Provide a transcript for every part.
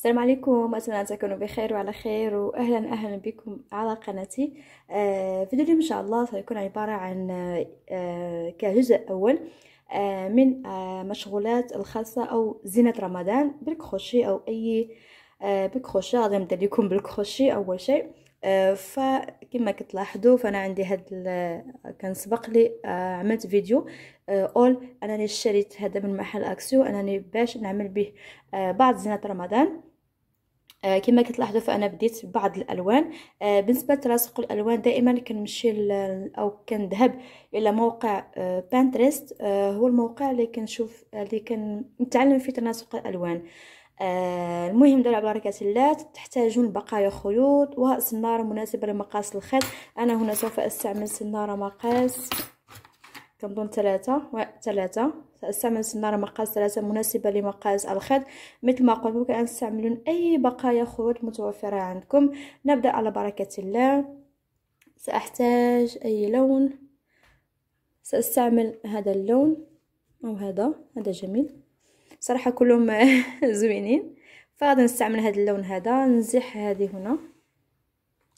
السلام عليكم اتمنى ان تكونوا بخير وعلى خير واهلا اهلا بكم على قناتي آه، فيديو اليوم ان شاء الله سيكون عباره عن آه، كجزء اول آه، من مشغولات الخاصه او زينه رمضان بالكروشي او اي بالكروشي غادي نبدا لكم بالكروشي اول شيء فكما كتلاحظوا فانا عندي هاد كان سبق لي عملت فيديو اول انني شريت هذا من محل اكسيو انني باش نعمل به بعض زينه رمضان آه، كما كتلاحظوا فانا بديت بعض الالوان آه بالنسبه لتلاصق الالوان دائما كنمشي او كنذهب الى موقع آه بانترست آه هو الموقع اللي كنشوف آه، اللي كنتعلم فيه تناسق الالوان آه المهم دابا بركه الله تحتاجون بقايا خيوط وسناره مناسبه لمقاس الخيط انا هنا سوف استعمل سناره مقاس كنظن ثلاثة و ثلاثة سأستعمل سنارة مقاس ثلاثة مناسبة لمقاس الخيط مثل ما قلت ممكن أن تستعملون أي بقايا خيوط متوفرة عندكم نبدأ على بركة الله سأحتاج أي لون سأستعمل هذا اللون أو هذا هذا جميل صراحة كلهم زوينين فغادي نستعمل هذا اللون هذا نزح هذه هنا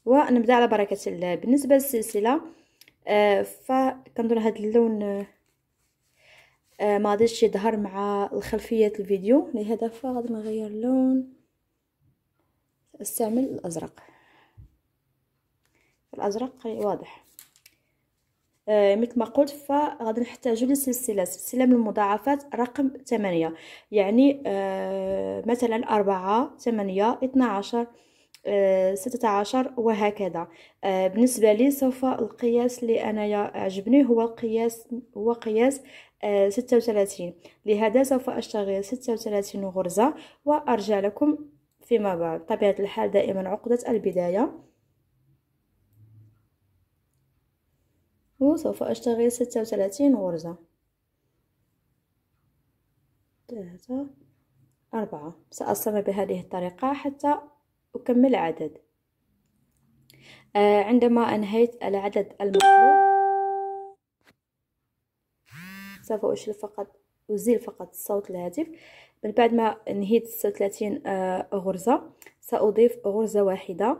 ونبدأ على بركة الله بالنسبة للسلسلة آه فكندور هذا اللون آه، آه، ما درتش يظهر مع الخلفيه الفيديو لهذا فغادي نغير اللون استعمل الازرق الازرق واضح آه مثل ما قلت فغادي نحتاجو لسلسله سلسله من المضاعفات رقم 8 يعني آه مثلا 4 8 12 آه، ستة عشر وهكذا آه، بالنسبة لي سوف القياس اللي أنايا عجبني هو القياس هو قياس آه، ستة وثلاثين لهذا سوف أشتغل ستة وثلاثين غرزة وأرجع لكم فيما بعد طبيعة الحال دائما عقدة البداية وسوف أشتغل ستة وثلاثين غرزة ثلاثة أربعة سأستمر بهذه الطريقة حتى أكمل العدد آه، عندما أنهيت العدد المطلوب سوف اشيل فقط أزيل فقط صوت الهاتف من بعد ما نهيت 36 آه، غرزة سأضيف غرزة واحدة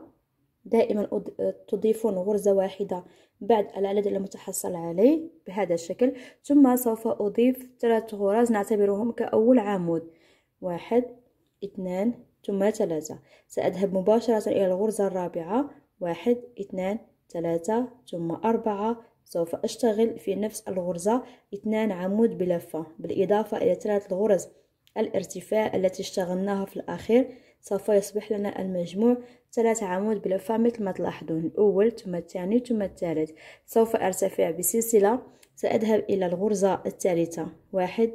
دائما آه، تضيفون غرزة واحدة بعد العدد المتحصل عليه بهذا الشكل ثم سوف أضيف ثلاث غرز نعتبرهم كأول عمود واحد اثنان ثم ثلاثة سأذهب مباشرة إلى الغرزة الرابعة واحد اثنان ثلاثة ثم أربعة سوف أشتغل في نفس الغرزة اثنان عمود بلفة بالإضافة إلى ثلاث غرز الارتفاع التي اشتغلناها في الأخير سوف يصبح لنا المجموع ثلاث عمود بلفة مثل ما تلاحظون الأول ثم الثاني ثم الثالث سوف أرتفع بسلسلة سأذهب إلى الغرزة الثالثة واحد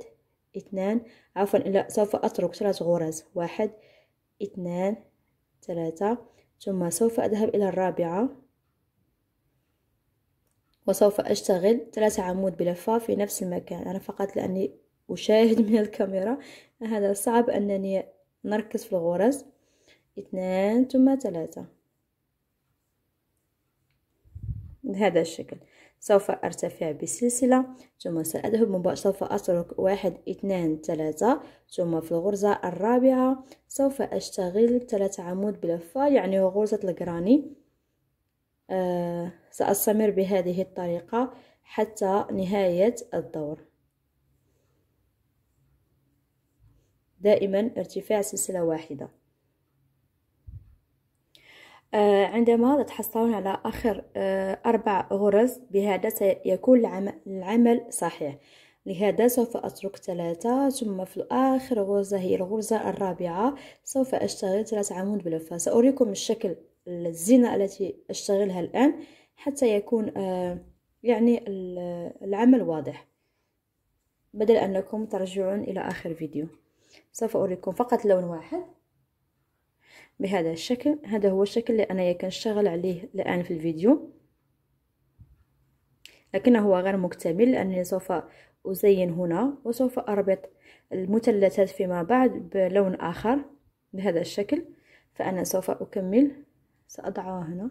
اثنان عفوا إلى سوف أترك ثلاث غرز واحد اثنان ثلاثة ثم سوف أذهب إلى الرابعة وسوف أشتغل ثلاثة عمود بلفة في نفس المكان أنا فقط لأني أشاهد من الكاميرا هذا صعب أنني نركز في الغرز اثنان ثم ثلاثة بهذا الشكل سوف أرتفع بسلسلة ثم سأذهب مباشرة سوف أترك واحد اثنان ثلاثة ثم في الغرزة الرابعة سوف أشتغل ثلاثة عمود بلفة يعني غرزة الجراني آه سأستمر بهذه الطريقة حتى نهاية الدور دائما ارتفاع سلسلة واحدة آه، عندما تتحصلون على آخر آه، أربع غرز بهذا سيكون العمل صحيح لهذا سوف أترك ثلاثة ثم في الآخر غرزة هي الغرزة الرابعة سوف أشتغل ثلاثة عمود بلفة سأريكم الشكل الزينة التي أشتغلها الآن حتى يكون آه، يعني العمل واضح بدل أنكم ترجعون إلى آخر فيديو سوف أريكم فقط لون واحد بهذا الشكل هذا هو الشكل اللي أنا كنشتغل عليه الآن في الفيديو لكنه هو غير مكتمل لأنني سوف أزين هنا وسوف أربط المثلثات فيما بعد بلون آخر بهذا الشكل فأنا سوف أكمل سأضعها هنا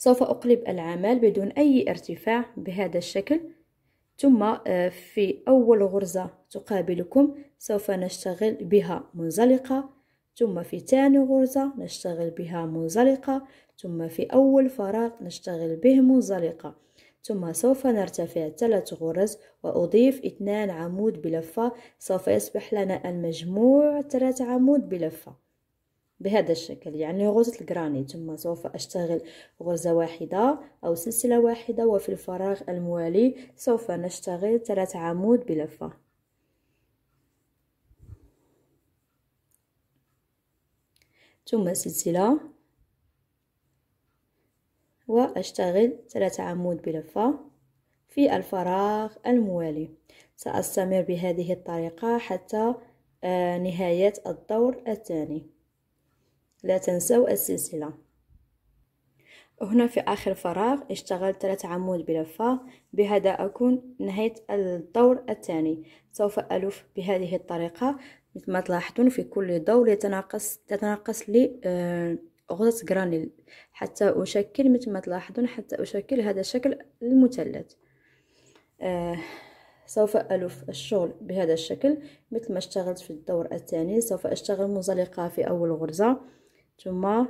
سوف أقلب العمل بدون أي ارتفاع بهذا الشكل ثم آه، في أول غرزة تقابلكم سوف نشتغل بها منزلقة ثم في ثاني غرزة نشتغل بها منزلقة ثم في أول فراغ نشتغل به منزلقة ثم سوف نرتفع ثلاث غرز وأضيف اثنان عمود بلفة سوف يصبح لنا المجموع ثلاث عمود بلفة بهذا الشكل يعني غرزة الجرانيت ثم سوف أشتغل غرزة واحدة أو سلسلة واحدة وفي الفراغ الموالي سوف نشتغل ثلاث عمود بلفة ثم سلسلة وأشتغل ثلاث عمود بلفة في الفراغ الموالي سأستمر بهذه الطريقة حتى آه، نهاية الدور الثاني لا تنسوا السلسلة هنا في آخر فراغ اشتغلت ثلاث عمود بلفة بهذا أكون نهيت الدور الثاني سوف ألف بهذه الطريقة مثل ما تلاحظون في كل دور يتناقص تتناقص لي غرزة آه، جرانيل حتى أشكل مثل ما تلاحظون حتى أشكل هذا الشكل المثلث آه، سوف ألف الشغل بهذا الشكل مثل ما اشتغلت في الدور الثاني سوف أشتغل منزلقة في أول غرزة ثم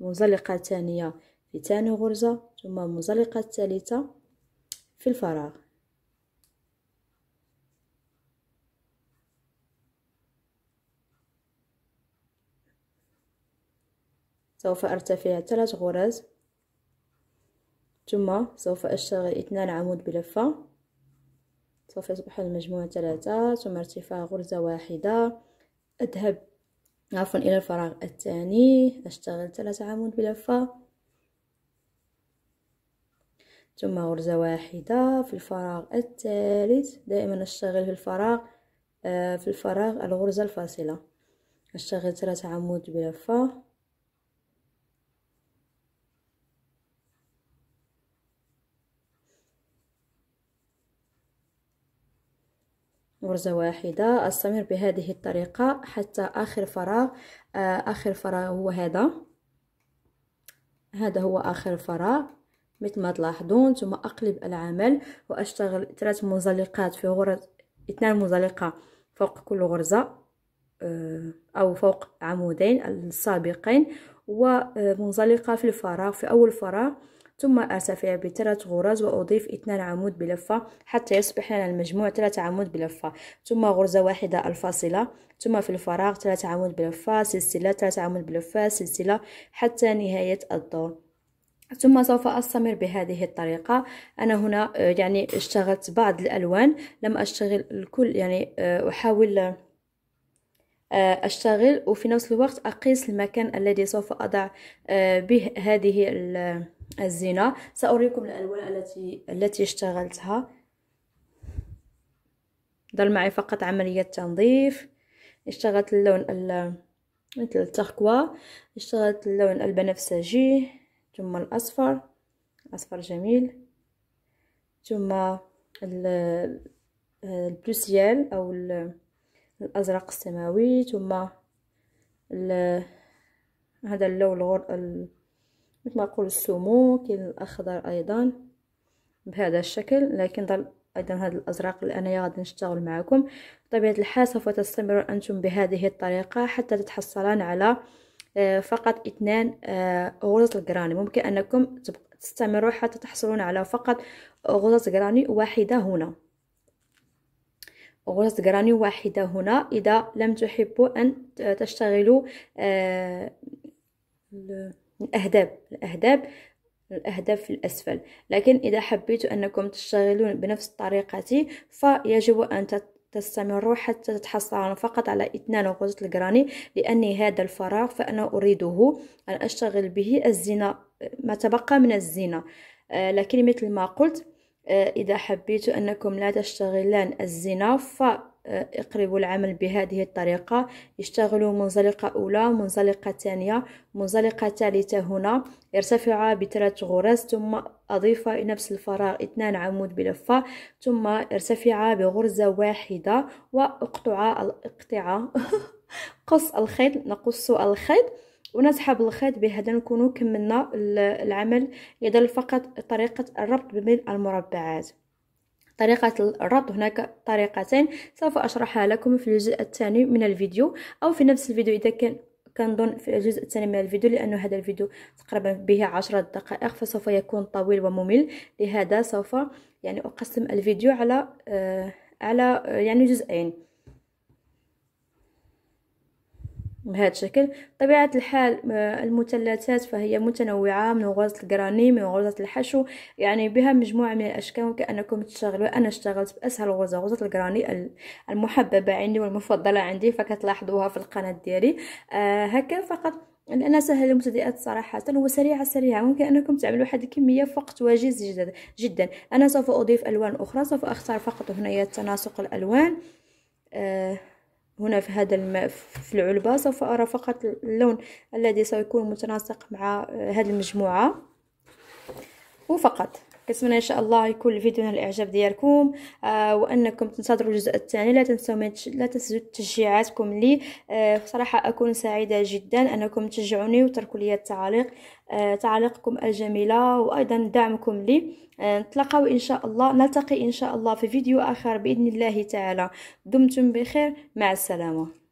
منزلقة ثانية في ثاني غرزة ثم منزلقة الثالثة في الفراغ سوف أرتفع ثلاث غرز ثم سوف أشتغل اثنان عمود بلفة سوف يصبح المجموع ثلاثة ثم ارتفاع غرزة واحدة أذهب عفوا الى الفراغ الثاني اشتغل ثلاثة عمود بلفة ثم غرزة واحدة في الفراغ الثالث دائما اشتغل في الفراغ آه، في الفراغ الغرزة الفاصلة اشتغل ثلاثة عمود بلفة غرزة واحدة أستمر بهذه الطريقة حتى آخر فراغ آه، آخر فراغ هو هذا هذا هو آخر فراغ مثل ما تلاحظون ثم أقلب العمل وأشتغل ثلاث منزلقات في غرز اثنان منزلقة فوق كل غرزة آه، أو فوق عمودين السابقين ومنزلقة في الفراغ في أول فراغ ثم أرتفع بثلاث غرز وأضيف اثنان عمود بلفة حتى يصبح لنا المجموع ثلاث عمود بلفة ثم غرزة واحدة الفاصلة ثم في الفراغ ثلاث عمود بلفة سلسلة ثلاث عمود بلفة سلسلة حتى نهاية الدور ثم سوف أستمر بهذه الطريقة أنا هنا آه، يعني اشتغلت بعض الألوان لم أشتغل الكل يعني آه، أحاول آه، أشتغل وفي نفس الوقت أقيس المكان الذي سوف أضع آه، به هذه الزينة سأريكم الألوان التي التي اشتغلتها ضل معي فقط عملية تنظيف اشتغلت اللون مثل التقوى اشتغلت اللون البنفسجي ثم الأصفر أصفر جميل ثم آه، البلوسيال أو ال الازرق السماوي ثم هذا اللون الغر مثل ما نقول السمو كاين الاخضر ايضا بهذا الشكل لكن ظل ايضا هذا الازرق اللي انايا غادي نشتغل معكم بطبيعه الحال سوف تستمرون انتم بهذه الطريقه حتى تتحصلان على آه، فقط اثنان آه، غرز الجراني ممكن انكم تستمروا حتى تحصلون على فقط غرز جراني واحده هنا غرز جراني واحدة هنا إذا لم تحبوا أن تشتغلوا آه، الأهداب الأهداب الأهداف في الأسفل لكن إذا حبيتوا أنكم تشتغلون بنفس الطريقة فيجب أن تستمروا حتى تتحصلون فقط على اثنان غرزة الجراني لأني هذا الفراغ فأنا أريده أن أشتغل به الزينة ما تبقى من الزينة آه، لكن مثل ما قلت إذا حبيت أنكم لا تشتغلان الزنا فاقربوا العمل بهذه الطريقة اشتغلوا منزلقة أولى منزلقة ثانية منزلقة ثالثة هنا ارتفع بثلاث غرز ثم أضيف نفس الفراغ اثنان عمود بلفة ثم ارتفع بغرزة واحدة وأقطع القطعة قص الخيط نقص الخيط ونسحب الخيط بهذا نكونو كملنا العمل يدل فقط طريقة الربط بين المربعات طريقة الربط هناك طريقتين سوف أشرحها لكم في الجزء الثاني من الفيديو أو في نفس الفيديو إذا كان كنظن في الجزء الثاني من الفيديو لأنه هذا الفيديو تقريبا به عشرة دقائق فسوف يكون طويل وممل لهذا سوف يعني أقسم الفيديو على آه على آه، يعني جزئين بهذا الشكل طبيعة الحال آه، المثلثات فهي متنوعة من غرزة الجراني من غرزة الحشو يعني بها مجموعة من الأشكال وكأنكم تشتغلوا أنا اشتغلت بأسهل غرزة غرزة الجراني المحببة عندي والمفضلة عندي فكتلاحظوها في القناة ديالي آه هكا فقط لأنها سهلة المبتدئات صراحة وسريعة سريعة ممكن أنكم تعملوا واحد الكمية فقط وجيز جدا جدا أنا سوف أضيف ألوان أخرى سوف أختار فقط هنا تناسق الألوان آه هنا في هذا الماء في العلبة سوف أرى فقط اللون الذي سيكون متناسق مع آه، هذه المجموعة وفقط كنتمنى ان شاء الله يكون الفيديو نال الاعجاب ديالكم آه وانكم تنتظروا الجزء الثاني لا تنسوا منتش... لا تنسوا تشجيعاتكم لي آه بصراحه اكون سعيده جدا انكم تشجعوني وتركوا لي التعليق آه تعليقكم الجميله وايضا دعمكم لي آه نتلاقاو ان شاء الله نلتقي ان شاء الله في فيديو اخر باذن الله تعالى دمتم بخير مع السلامه